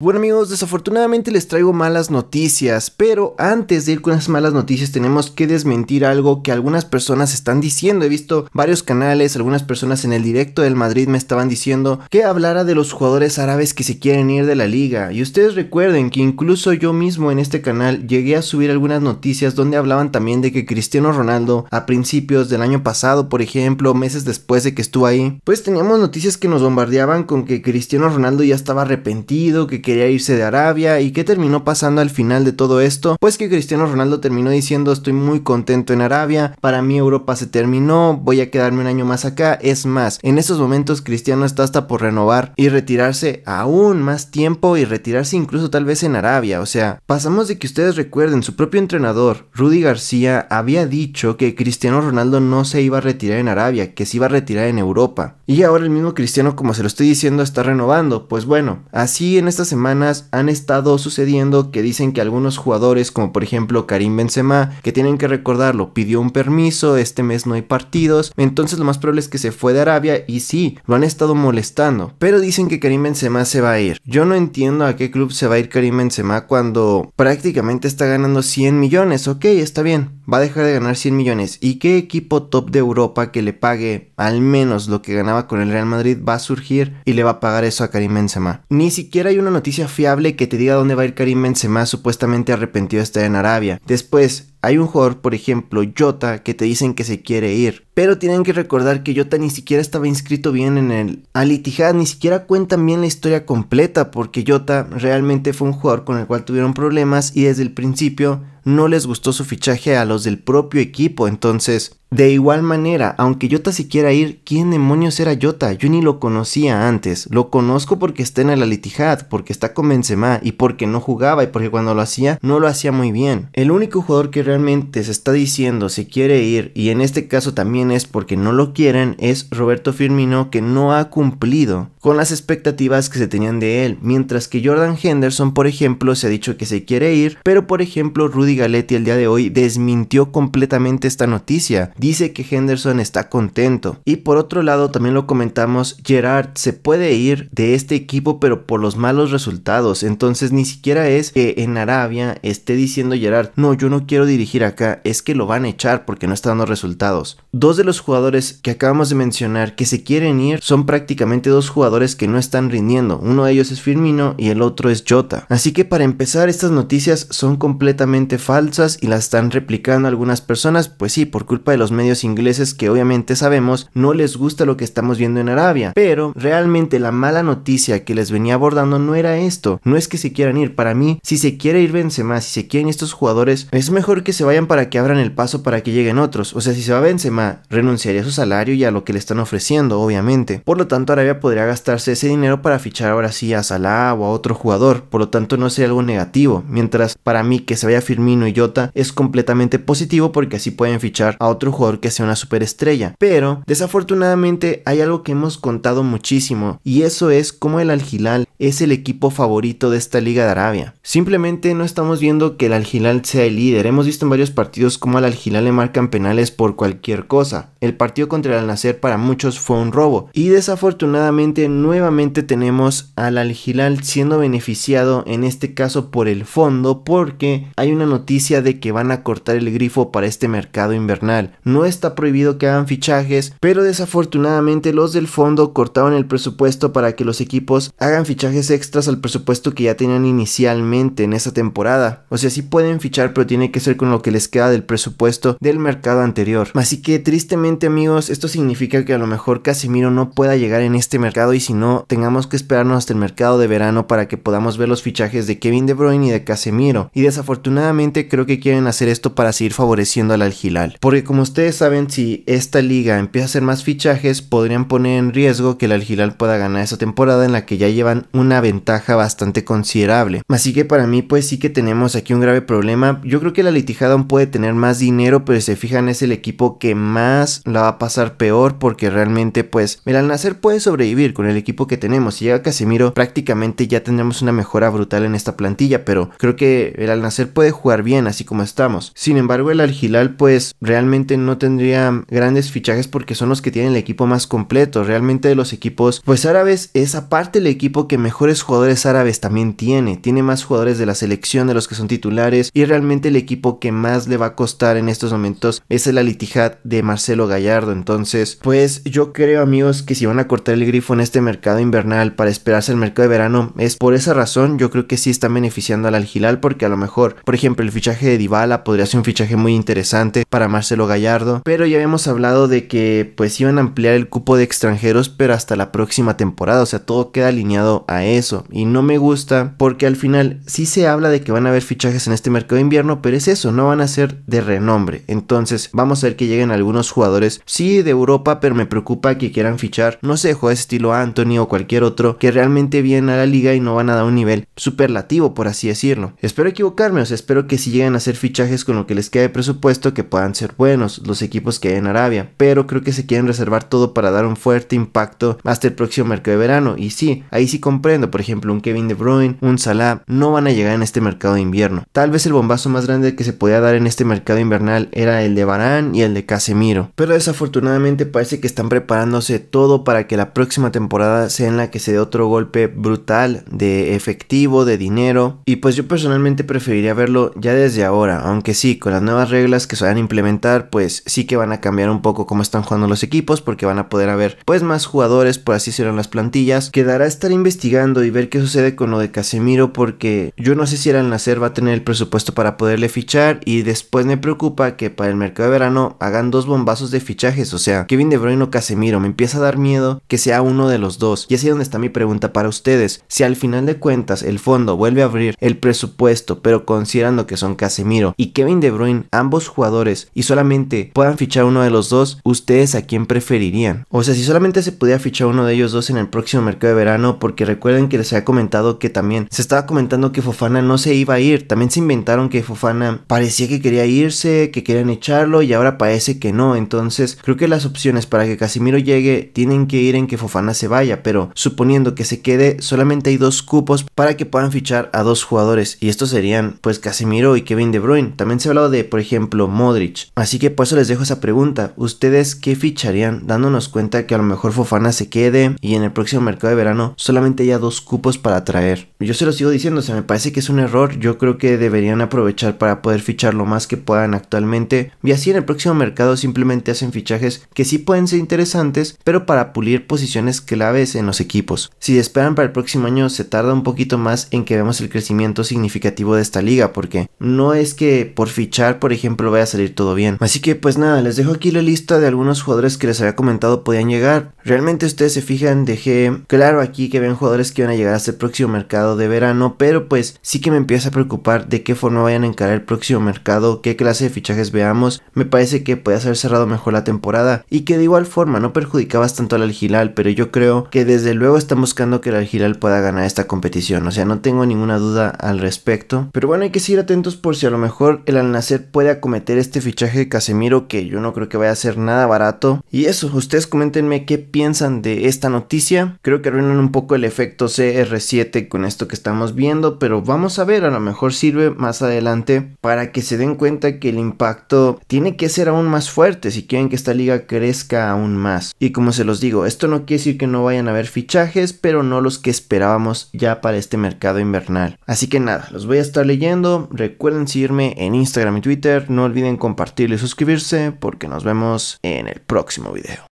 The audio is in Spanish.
Bueno amigos, desafortunadamente les traigo malas noticias, pero antes de ir con las malas noticias tenemos que desmentir algo que algunas personas están diciendo. He visto varios canales, algunas personas en el directo del Madrid me estaban diciendo que hablara de los jugadores árabes que se quieren ir de la liga. Y ustedes recuerden que incluso yo mismo en este canal llegué a subir algunas noticias donde hablaban también de que Cristiano Ronaldo a principios del año pasado, por ejemplo, meses después de que estuvo ahí, pues teníamos noticias que nos bombardeaban con que Cristiano Ronaldo ya estaba arrepentido, que quería irse de Arabia y qué terminó pasando al final de todo esto, pues que Cristiano Ronaldo terminó diciendo estoy muy contento en Arabia, para mí Europa se terminó, voy a quedarme un año más acá, es más, en estos momentos Cristiano está hasta por renovar y retirarse aún más tiempo y retirarse incluso tal vez en Arabia, o sea, pasamos de que ustedes recuerden su propio entrenador, Rudy García, había dicho que Cristiano Ronaldo no se iba a retirar en Arabia, que se iba a retirar en Europa. Y ahora el mismo Cristiano, como se lo estoy diciendo, está renovando. Pues bueno, así en esta semana han estado sucediendo que dicen que algunos jugadores, como por ejemplo Karim Benzema, que tienen que recordarlo, pidió un permiso, este mes no hay partidos, entonces lo más probable es que se fue de Arabia y sí, lo han estado molestando, pero dicen que Karim Benzema se va a ir. Yo no entiendo a qué club se va a ir Karim Benzema cuando prácticamente está ganando 100 millones, ok, está bien, va a dejar de ganar 100 millones. ¿Y qué equipo top de Europa que le pague al menos lo que ganaba con el Real Madrid va a surgir y le va a pagar eso a Karim Benzema? Ni siquiera hay una noticia fiable que te diga dónde va a ir Karim Benzema supuestamente arrepentido de estar en Arabia. Después, hay un jugador, por ejemplo, Jota, que te dicen que se quiere ir. Pero tienen que recordar que Jota ni siquiera estaba inscrito bien en el Alitijad, ni siquiera cuentan bien la historia completa, porque Jota realmente fue un jugador con el cual tuvieron problemas y desde el principio no les gustó su fichaje a los del propio equipo, entonces de igual manera, aunque Yota se quiera ir, ¿quién demonios era Yota? Yo ni lo conocía antes. Lo conozco porque está en el Alitijad, porque está con Benzema y porque no jugaba y porque cuando lo hacía no lo hacía muy bien. El único jugador que realmente se está diciendo se quiere ir y en este caso también es porque no lo quieren es Roberto Firmino que no ha cumplido con las expectativas que se tenían de él, mientras que Jordan Henderson, por ejemplo, se ha dicho que se quiere ir, pero por ejemplo Rudy Galetti el día de hoy desmintió completamente esta noticia dice que Henderson está contento. Y por otro lado, también lo comentamos, Gerard se puede ir de este equipo, pero por los malos resultados. Entonces ni siquiera es que en Arabia esté diciendo Gerard, no, yo no quiero dirigir acá, es que lo van a echar porque no está dando resultados. Dos de los jugadores que acabamos de mencionar que se quieren ir son prácticamente dos jugadores que no están rindiendo. Uno de ellos es Firmino y el otro es Jota. Así que para empezar, estas noticias son completamente falsas y las están replicando algunas personas, pues sí, por culpa de los medios ingleses que obviamente sabemos no les gusta lo que estamos viendo en Arabia, pero realmente la mala noticia que les venía abordando no era esto, no es que se quieran ir, para mí si se quiere ir Benzema, si se quieren estos jugadores, es mejor que se vayan para que abran el paso para que lleguen otros, o sea, si se va Benzema, renunciaría a su salario y a lo que le están ofreciendo, obviamente. Por lo tanto, Arabia podría gastarse ese dinero para fichar ahora sí a Salah o a otro jugador, por lo tanto no sería algo negativo, mientras para mí que se vaya Firmino y Jota es completamente positivo porque así pueden fichar a otro jugador jugador que sea una superestrella. Pero desafortunadamente hay algo que hemos contado muchísimo y eso es como el Al Hilal es el equipo favorito de esta liga de Arabia. Simplemente no estamos viendo que el Al Hilal sea el líder. Hemos visto en varios partidos cómo al Al Hilal le marcan penales por cualquier cosa. El partido contra el Al Nacer para muchos fue un robo y desafortunadamente nuevamente tenemos al Al Hilal siendo beneficiado en este caso por el fondo porque hay una noticia de que van a cortar el grifo para este mercado invernal no está prohibido que hagan fichajes, pero desafortunadamente los del fondo cortaron el presupuesto para que los equipos hagan fichajes extras al presupuesto que ya tenían inicialmente en esa temporada. O sea, sí pueden fichar, pero tiene que ser con lo que les queda del presupuesto del mercado anterior. Así que tristemente amigos, esto significa que a lo mejor Casemiro no pueda llegar en este mercado y si no, tengamos que esperarnos hasta el mercado de verano para que podamos ver los fichajes de Kevin De Bruyne y de Casemiro. Y desafortunadamente creo que quieren hacer esto para seguir favoreciendo al aljilal, porque como ustedes saben, si esta liga empieza a hacer más fichajes, podrían poner en riesgo que el Algilal pueda ganar esa temporada en la que ya llevan una ventaja bastante considerable. Así que para mí, pues sí que tenemos aquí un grave problema. Yo creo que la litijada aún puede tener más dinero, pero si se fijan, es el equipo que más la va a pasar peor porque realmente, pues, el Al Nacer puede sobrevivir con el equipo que tenemos. Si llega Casemiro, prácticamente ya tendremos una mejora brutal en esta plantilla, pero creo que el Al puede jugar bien así como estamos. Sin embargo, el Algilal pues realmente no no tendría grandes fichajes porque son los que tienen el equipo más completo. Realmente de los equipos, pues árabes es aparte el equipo que mejores jugadores árabes también tiene. Tiene más jugadores de la selección de los que son titulares y realmente el equipo que más le va a costar en estos momentos es el alitijat de Marcelo Gallardo. Entonces, pues yo creo amigos que si van a cortar el grifo en este mercado invernal para esperarse el mercado de verano es por esa razón. Yo creo que sí están beneficiando al Al porque a lo mejor, por ejemplo, el fichaje de Dybala podría ser un fichaje muy interesante para Marcelo Gallardo pero ya habíamos hablado de que pues iban a ampliar el cupo de extranjeros, pero hasta la próxima temporada, o sea, todo queda alineado a eso. Y no me gusta porque al final sí se habla de que van a haber fichajes en este mercado de invierno, pero es eso, no van a ser de renombre. Entonces, vamos a ver que lleguen algunos jugadores, sí, de Europa, pero me preocupa que quieran fichar, no sé, jugadores estilo Anthony o cualquier otro, que realmente vienen a la liga y no van a dar un nivel superlativo, por así decirlo. Espero equivocarme, o sea, espero que si lleguen a hacer fichajes con lo que les quede de presupuesto, que puedan ser buenos los, equipos que hay en Arabia, pero creo que se quieren reservar todo para dar un fuerte impacto hasta el próximo mercado de verano. Y sí, ahí sí comprendo, por ejemplo, un Kevin De Bruyne, un Salah, no van a llegar en este mercado de invierno. Tal vez el bombazo más grande que se podía dar en este mercado invernal era el de Barán y el de Casemiro, pero desafortunadamente parece que están preparándose todo para que la próxima temporada sea en la que se dé otro golpe brutal de efectivo, de dinero, y pues yo personalmente preferiría verlo ya desde ahora, aunque sí, con las nuevas reglas que se van a implementar, pues pues sí que van a cambiar un poco cómo están jugando los equipos porque van a poder haber pues más jugadores, por así serán las plantillas. Quedará estar investigando y ver qué sucede con lo de Casemiro porque yo no sé si el Nacer va a tener el presupuesto para poderle fichar y después me preocupa que para el mercado de verano hagan dos bombazos de fichajes, o sea, Kevin De Bruyne o Casemiro, me empieza a dar miedo que sea uno de los dos. Y así es donde está mi pregunta para ustedes. Si al final de cuentas el fondo vuelve a abrir el presupuesto, pero considerando que son Casemiro y Kevin De Bruyne, ambos jugadores y solamente puedan fichar uno de los dos, ustedes a quién preferirían. O sea, si solamente se pudiera fichar uno de ellos dos en el próximo mercado de verano, porque recuerden que les había comentado que también se estaba comentando que Fofana no se iba a ir. También se inventaron que Fofana parecía que quería irse, que querían echarlo y ahora parece que no. Entonces, creo que las opciones para que Casimiro llegue tienen que ir en que Fofana se vaya, pero suponiendo que se quede, solamente hay dos cupos para que puedan fichar a dos jugadores y estos serían pues Casimiro y Kevin De Bruyne. También se ha hablado de, por ejemplo, Modric. Así que pues les dejo esa pregunta. ¿Ustedes qué ficharían dándonos cuenta que a lo mejor Fofana se quede y en el próximo mercado de verano solamente haya dos cupos para traer? Yo se lo sigo diciendo, se me parece que es un error. Yo creo que deberían aprovechar para poder fichar lo más que puedan actualmente. Y así en el próximo mercado simplemente hacen fichajes que sí pueden ser interesantes, pero para pulir posiciones claves en los equipos. Si esperan para el próximo año se tarda un poquito más en que vemos el crecimiento significativo de esta liga, porque no es que por fichar, por ejemplo, vaya a salir todo bien. Así que pues nada, les dejo aquí la lista de algunos jugadores que les había comentado podían llegar. Realmente ustedes se fijan, dejé claro aquí que ven jugadores que van a llegar a el próximo mercado de verano, pero pues sí que me empieza a preocupar de qué forma vayan a encarar el próximo mercado, qué clase de fichajes veamos. Me parece que puede haber cerrado mejor la temporada y que de igual forma no perjudicabas tanto al Algilal, pero yo creo que desde luego están buscando que el Algilal pueda ganar esta competición, o sea, no tengo ninguna duda al respecto. Pero bueno, hay que seguir atentos por si a lo mejor el Al puede acometer este fichaje de Casemiro que yo no creo que vaya a ser nada barato. Y eso, ustedes coméntenme qué piensan de esta noticia. Creo que arruinan un poco el efecto CR7 con esto que estamos viendo, pero vamos a ver, a lo mejor sirve más adelante para que se den cuenta que el impacto tiene que ser aún más fuerte si quieren que esta liga crezca aún más. Y como se los digo, esto no quiere decir que no vayan a haber fichajes, pero no los que esperábamos ya para este mercado invernal. Así que nada, los voy a estar leyendo. Recuerden seguirme en Instagram y Twitter. No olviden compartir y suscribir porque nos vemos en el próximo video.